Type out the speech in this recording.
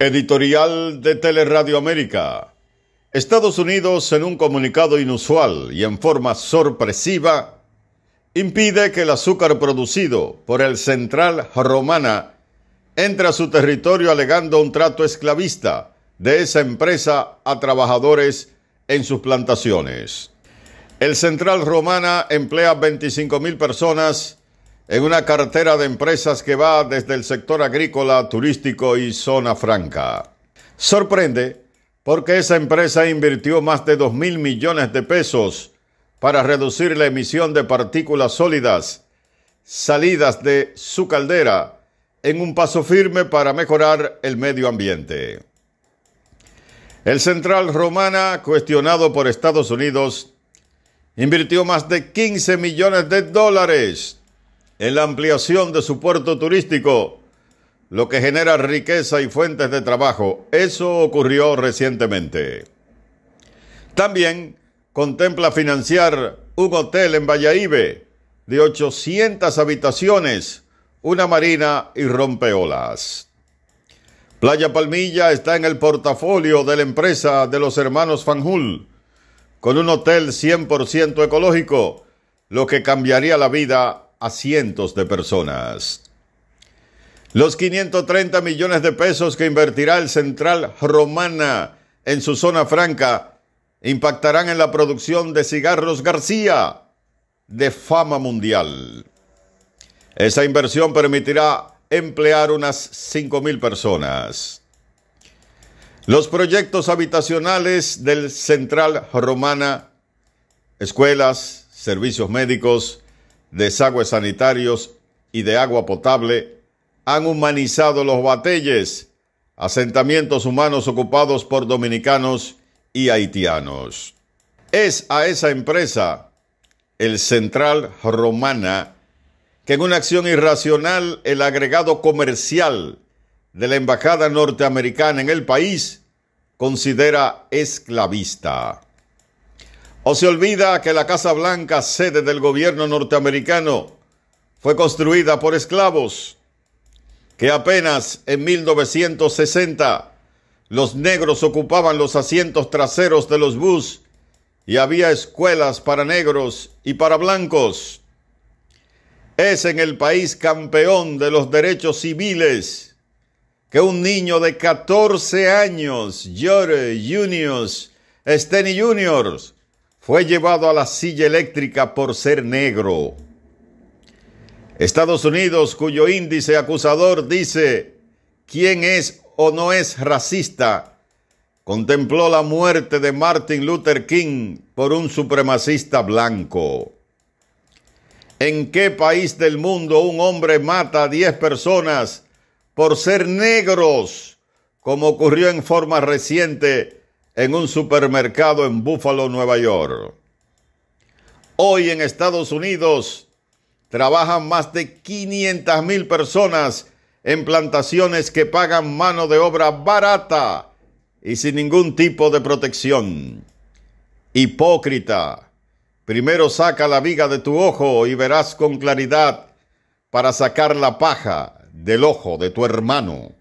Editorial de Teleradio América. Estados Unidos, en un comunicado inusual y en forma sorpresiva, impide que el azúcar producido por el Central Romana entre a su territorio alegando un trato esclavista de esa empresa a trabajadores en sus plantaciones. El Central Romana emplea 25.000 personas en una cartera de empresas que va desde el sector agrícola, turístico y zona franca. Sorprende porque esa empresa invirtió más de 2 mil millones de pesos para reducir la emisión de partículas sólidas salidas de su caldera en un paso firme para mejorar el medio ambiente. El Central Romana, cuestionado por Estados Unidos, invirtió más de 15 millones de dólares en la ampliación de su puerto turístico, lo que genera riqueza y fuentes de trabajo. Eso ocurrió recientemente. También contempla financiar un hotel en Valladolid de 800 habitaciones, una marina y rompeolas. Playa Palmilla está en el portafolio de la empresa de los hermanos Fanjul, con un hotel 100% ecológico, lo que cambiaría la vida a cientos de personas. Los 530 millones de pesos que invertirá el Central Romana en su zona franca impactarán en la producción de cigarros García de fama mundial. Esa inversión permitirá emplear unas 5.000 personas. Los proyectos habitacionales del Central Romana, escuelas, servicios médicos, desagües sanitarios y de agua potable, han humanizado los batelles, asentamientos humanos ocupados por dominicanos y haitianos. Es a esa empresa, el Central Romana, que en una acción irracional el agregado comercial de la Embajada norteamericana en el país considera esclavista. ¿O se olvida que la Casa Blanca, sede del gobierno norteamericano, fue construida por esclavos? Que apenas en 1960 los negros ocupaban los asientos traseros de los bus y había escuelas para negros y para blancos. Es en el país campeón de los derechos civiles que un niño de 14 años llore Juniors, Steny Juniors, fue llevado a la silla eléctrica por ser negro. Estados Unidos, cuyo índice acusador dice quién es o no es racista, contempló la muerte de Martin Luther King por un supremacista blanco. ¿En qué país del mundo un hombre mata a 10 personas por ser negros, como ocurrió en forma reciente en un supermercado en Búfalo, Nueva York. Hoy en Estados Unidos trabajan más de 500 mil personas en plantaciones que pagan mano de obra barata y sin ningún tipo de protección. Hipócrita, primero saca la viga de tu ojo y verás con claridad para sacar la paja del ojo de tu hermano.